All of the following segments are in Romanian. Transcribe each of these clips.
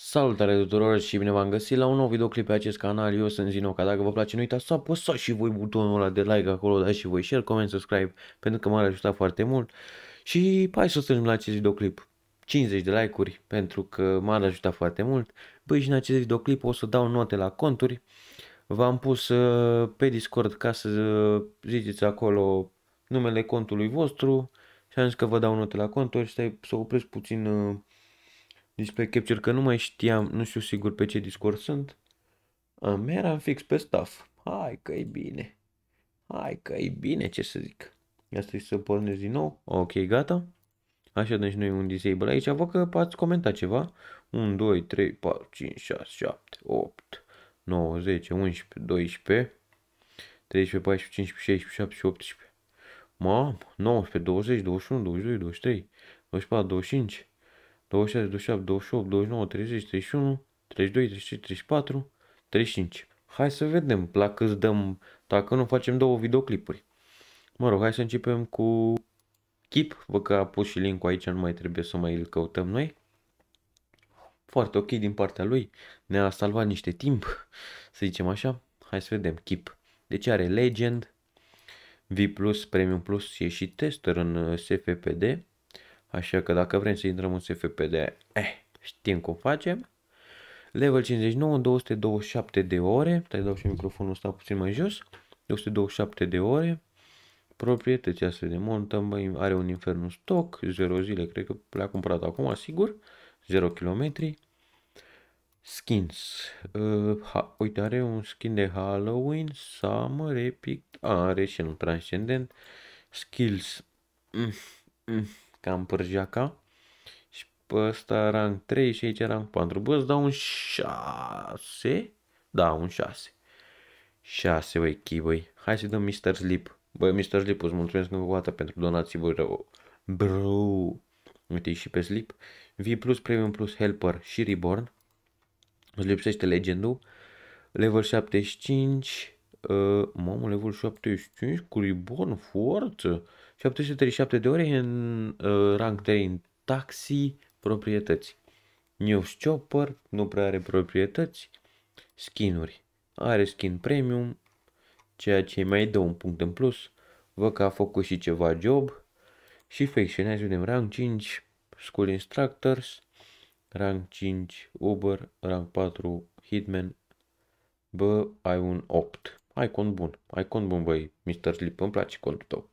Salutare tuturor și bine v-am găsit la un nou videoclip pe acest canal, eu sunt Zino, ca dacă vă place nu uitați să apăsați și voi butonul ăla de like acolo, dați și voi share, comment, subscribe, pentru că m-ar ajuta foarte mult și hai să strângem la acest videoclip 50 de like-uri, pentru că m-ar ajuta foarte mult. Băi și în acest videoclip o să dau note la conturi, v-am pus uh, pe Discord ca să uh, ziceți acolo numele contului vostru și am zis că vă dau note la conturi, stai să opresc puțin uh, display capture, că nu mai știam, nu știu sigur pe ce discurs sunt. Am, eram fix pe staff. Hai că e bine. Hai că e bine, ce să zic. Asta e să pornesc din nou. Ok, gata. Așa deci noi un disable aici. Văd că ați comentat ceva. 1, 2, 3, 4, 5, 6, 7, 8, 9, 10, 11, 12, 13, 14, 15, 16, 17, 18. Mamă, 19, 20, 21, 22, 23, 24, 25, 26, 27, 28, 29, 30, 31, 32, 33, 34, 35. Hai să vedem la cât dăm, dacă nu facem două videoclipuri. Mă rog, hai să începem cu Keep, vă că a pus și link aici, nu mai trebuie să mai îl căutăm noi. Foarte ok din partea lui, ne-a salvat niște timp, să zicem așa. Hai să vedem, Keep. Deci are Legend, V+, Premium Plus e și tester în SFPD. Așa că dacă vrem să intrăm în SFPD, de eh, știm cum facem. Level 59 în 227 de ore. Stai, dau și microfonul ăsta puțin mai jos. 227 de ore. Proprietăți astfel de montăm, are un infern în stoc, 0 zile, cred că le-a cumpărat acum, sigur, 0 km. Skins. Uh, ha, uite, are un skin de Halloween, Summer, Epic, ah, are și un transcendent. Skills. Mm, mm cam pârjaca. Și pe ăsta rang 3 și aici rang 4. Bă, îți dau un 6? Da, un 6. 6, băi, chi, băi. Hai să dăm Mr. Sleep. Bă, Mr. Sleep, îți mulțumesc încă o dată pentru donații, băi, rău. Bro. Uite, și pe Sleep. V plus, Premium plus, Helper și Reborn. Îți lipsește legendul. Level 75. Uh, ă, mamă, level 75 cu Reborn, forță. 737 de ore în uh, rang 3 în taxi, proprietăți. New Chopper nu prea are proprietăți, skinuri. Are skin premium, ceea ce mai dă un punct în plus. Văd că a făcut și ceva job. Și Faction, azi vedem rang 5, School Instructors, rang 5 Uber, rang 4 Hitman, bă, ai un 8. Ai cont bun, ai cont bun, băi, Mr. Slip, îmi place contul tău.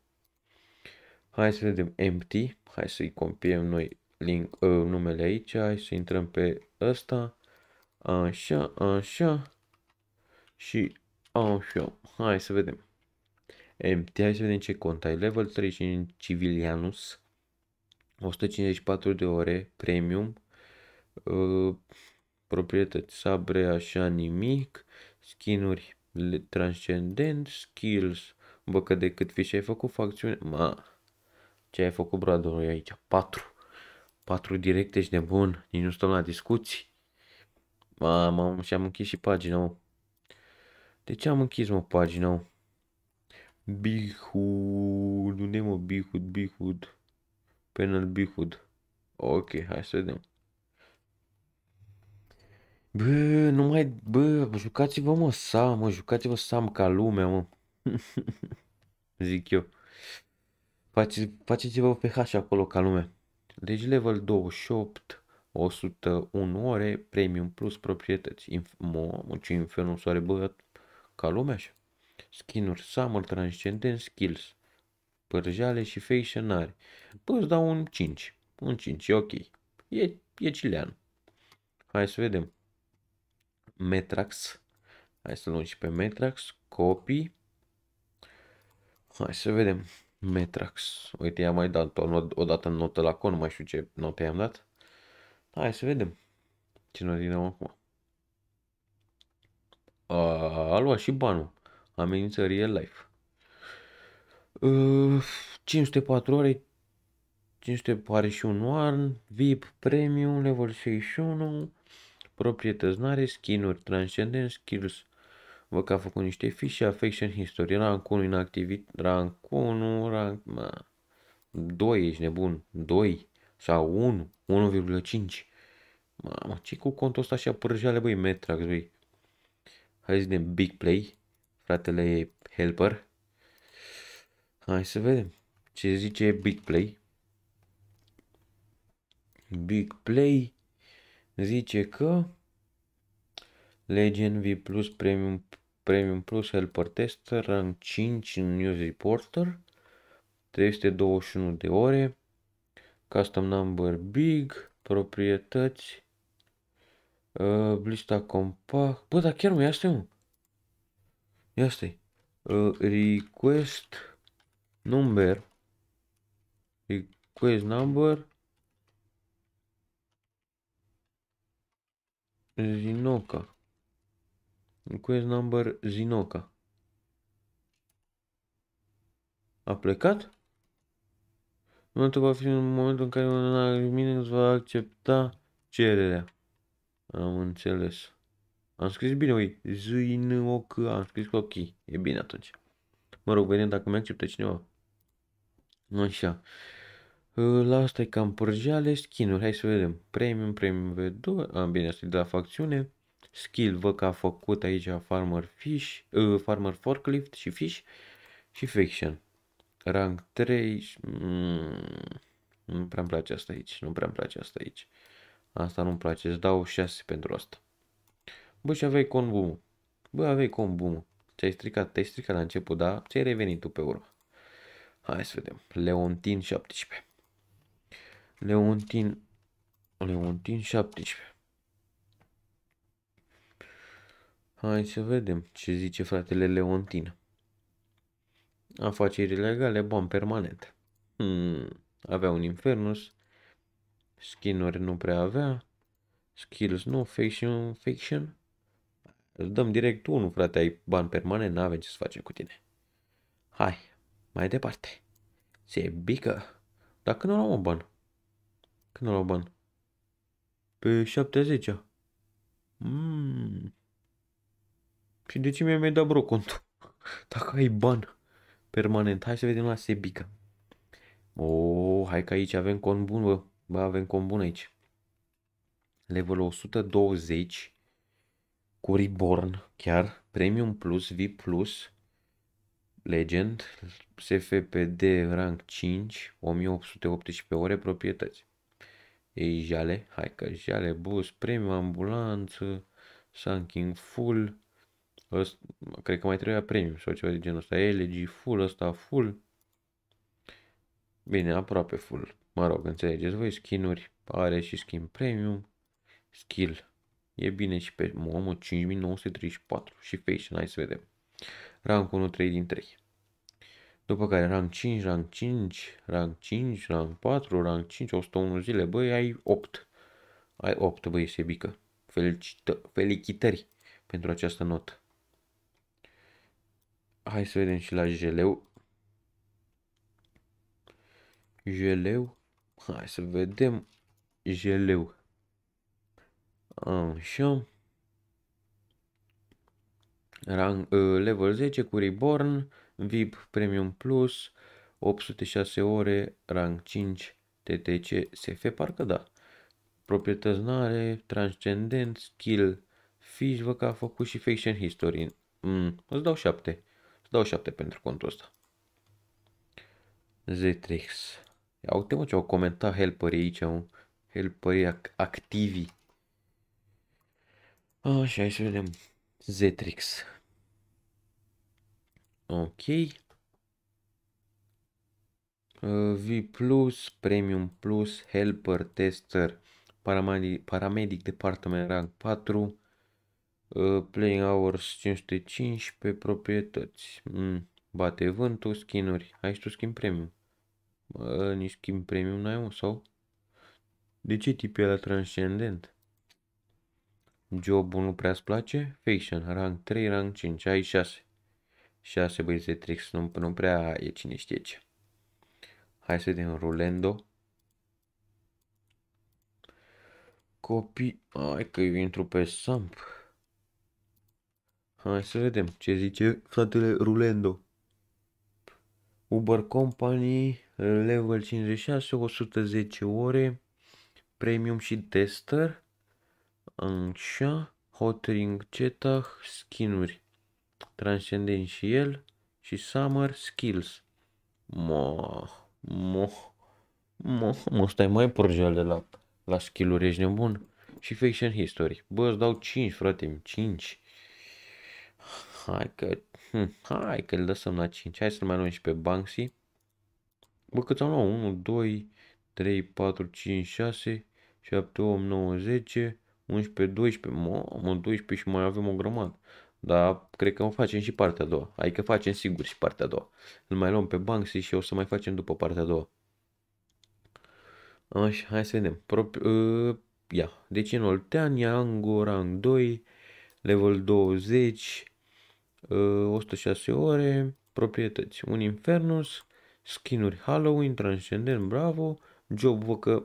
Hai să vedem empty, hai să-i copiem noi link, uh, numele aici, hai să intrăm pe ăsta, așa, așa și așa, hai să vedem. Empty, hai să vedem ce cont ai, level 35 Civilianus, 154 de ore, premium, uh, proprietăți sabre, așa nimic, skinuri transcendent, skills, bă că de cât fișe ai făcut facțiune, ma, ce ai făcut, bradorul aici? Patru. Patru directe, de nebun. Nici nu stăm la discuții. Mamă, și am închis și pagina, De ce am închis, mă, pagina, Bihud. Unde mă, Bihud, Bihud? Penal Bihud. Ok, hai să vedem. Bă, nu mai, bă, jucați-vă, mă, Sam, mă, jucați-vă Sam ca lumea, mă. Zic eu. Face, faceți-vă H acolo ca lume. Deci level 28, 101 ore, premium plus proprietăți. Inf- Mamă, ce infernul soare băgat ca lumea așa. Skinuri, summer, transcendent, skills, părjale și feișenari. Păi îți dau un 5. Un 5, e ok. E, e cilean. Hai să vedem. Metrax. Hai să luăm și pe Metrax. Copii. Hai să vedem. Metrax. Uite, i-am mai dat o, dată notă la con, nu mai știu ce note i-am dat. Hai să vedem ce noi din nou acum. A, a luat și banul. Amenință real life. Uh, 504 ore, un an, VIP, Premium, Level 61, proprietăți nare, skin-uri, transcendent, skills, Văd că a făcut niște fișe, Affection History, rank 1 inactivit, rank 1, rank... Ma. 2, ești nebun, 2 sau 1, 1,5. Mamă, ce cu contul ăsta așa apărăjale, băi, Metrax, băi. Hai să vedem Big Play, fratele e Helper. Hai să vedem ce zice Big Play. Big Play zice că Legend V Plus Premium Premium Plus Helper Tester, rang 5 în News Reporter, 321 de ore, Custom Number Big, proprietăți, uh, lista compact, bă, dar chiar mă, ia stai, mă. Ia stai. Uh, request number, request number, Zinoca, Quest number Zinoca. A plecat? Momentul va fi în momentul în care mine îți va accepta cererea. Am înțeles. Am scris bine, ui, Zinoc, am scris cu ochii. E bine atunci. Mă rog, vedem dacă mi acceptă cineva. Așa. La asta e cam părjale, skin -uri. Hai să vedem. Premium, premium V2. Am ah, bine, asta e de la facțiune skill văd că a făcut aici Farmer Fish, uh, Farmer Forklift și Fish și Fiction. Rank 3, mm, nu prea-mi place asta aici, nu prea-mi place asta aici. Asta nu-mi place, îți dau 6 pentru asta. Bă, și aveai combumul. Bă, aveai combumul. Ți-ai stricat, te-ai stricat la început, da? Ți-ai revenit tu pe urmă. Hai să vedem. Leontin 17. Leontin, Leontin 17. Hai să vedem ce zice fratele Leontin. Afaceri legale, bani permanent. Hmm, avea un Infernus, skinuri nu prea avea, skills nu, fiction, fiction. Îți dăm direct unul, frate, ai bani permanent, n-avem ce să facem cu tine. Hai, mai departe. Se bică. Dar când o luăm bani? Când o luăm bani? Pe 70 Mmm. Și de ce mi-ai mai dat bro contul? Dacă ai ban permanent. Hai să vedem la Sebica. O, oh, hai că aici avem con bun, bă. bă avem con bun aici. Level 120 cu Reborn, chiar, Premium Plus, VIP Plus, Legend, SFPD rank 5, 1818 ore, proprietăți. Ei jale, hai că jale, bus, premium, ambulanță, sunking full, Ăsta, cred că mai trebuia premium sau ceva de genul ăsta. LG full, ăsta full. Bine, aproape full. Mă rog, înțelegeți voi, skinuri, are și skin premium, skill. E bine și pe omul 5934 și fashion, hai să vedem. Rank 1, 3 din 3. După care rang 5, rang 5, rang 5, rang 4, rang 5, 101 zile, băi, ai 8. Ai 8, băi, Sebică. Felicită, felicitări pentru această notă. Hai să vedem și la jeleu. Jeleu. Hai să vedem. Jeleu. Așa. Rang, ă, level 10 cu Reborn, VIP Premium Plus, 806 ore, rang 5, TTC, SF, parcă da. Proprietăți nare. transcendent, skill, fish, vă că a făcut și Fiction History. Mm, îți dau 7. Dau 7 pentru contul ăsta. Zetrix. Ia uite mă ce au comentat helperii aici, mă. Helperii ac activi. Așa, hai să vedem. Zetrix. Ok. Uh, v plus, Premium plus, Helper, Tester, Paramedic, paramedic Department Rank 4, Uh, playing Hours 515, proprietăți. Mm. Bate vântul, skinuri. Aici tu schimb premium. Bă, nici schimb premium n-ai un sau? De ce tipul ăla transcendent? Jobul nu prea-ți place? Fiction, rang 3, rang 5, ai 6. 6 băi băiețetrix, nu, nu prea e cine știe ce. Hai să vedem Rulendo. Copii, hai că eu intru pe Samp. Hai să vedem ce zice fratele Rulendo. Uber Company, level 56, 110 ore, premium și tester, așa, Hotring Cetah, skinuri, transcendent și el și Summer Skills. Mo, mo, mo, mo, stai mai prăjeal de la, la skill-uri, ești nebun? Și Fiction History. Bă, îți dau 5, frate, 5. Hai că, hm, hai că îl lăsăm la 5. Hai să-l mai luăm și pe Banksy. Bă, cât am luat? 1, 2, 3, 4, 5, 6, 7, 8, 9, 10, 11, 12. Mamă, 12 și mai avem o grămadă. Dar cred că o facem și partea a doua. Adică facem sigur și partea a doua. Îl mai luăm pe Banksy și o să mai facem după partea a doua. Așa, hai să vedem. Pro, uh, ă, ia, deci în Olteania, Angorang 2, level 20, 106 uh, ore, proprietăți, un Infernus, skinuri Halloween, Transcendent, Bravo, job vă că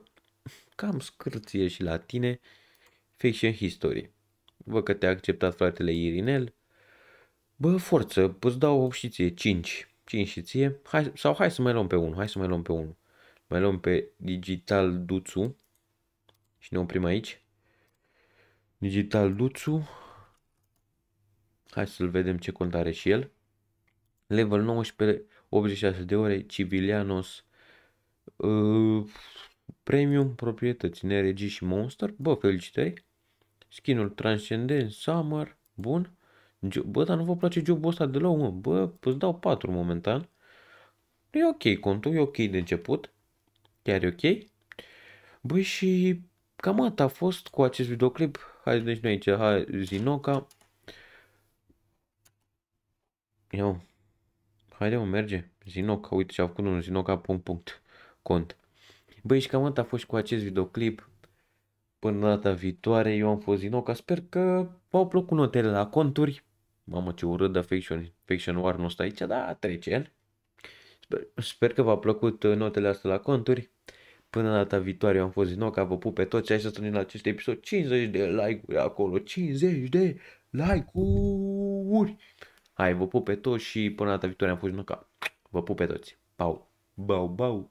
cam scârție și la tine, Fiction History. Vă că te-a acceptat fratele Irinel. Bă, forță, îți dau și ție 5. 5 și ție. Hai, sau hai să mai luăm pe unul, hai să mai luăm pe unul. Mai luăm pe Digital Duțu. Și ne oprim aici. Digital Duțu. Hai să-l vedem ce cont are și el. Level 19, 86 de ore, Civilianos, uh, Premium, proprietăți, NRG și Monster. Bă, felicitări. Skinul Transcendent, Summer, bun. Bă, dar nu vă place jobul ăsta deloc, mă. Bă, îți dau 4 momentan. E ok contul, e ok de început. Chiar e ok. Băi și cam atât a fost cu acest videoclip. Hai, deci noi aici, hai, Zinoca. Eu, haide o merge. Zinoca, uite ce a făcut unul Zinoca, pun punct, cont. Băi, și cam atât a fost cu acest videoclip. Până data viitoare, eu am fost Zinoca. Sper că v-au plăcut notele la conturi. Mamă, ce urât de Fiction, Fiction War nu stă aici, dar trece el. Sper, sper că v-a plăcut uh, notele astea la conturi. Până data viitoare, eu am fost Zinoca, vă pup pe toți. Hai să strânim la acest episod 50 de like-uri acolo, 50 de like-uri. Hai, vă pup pe toți și până data viitoare am fost noca. Vă pup pe toți. Pau. Bau, bau.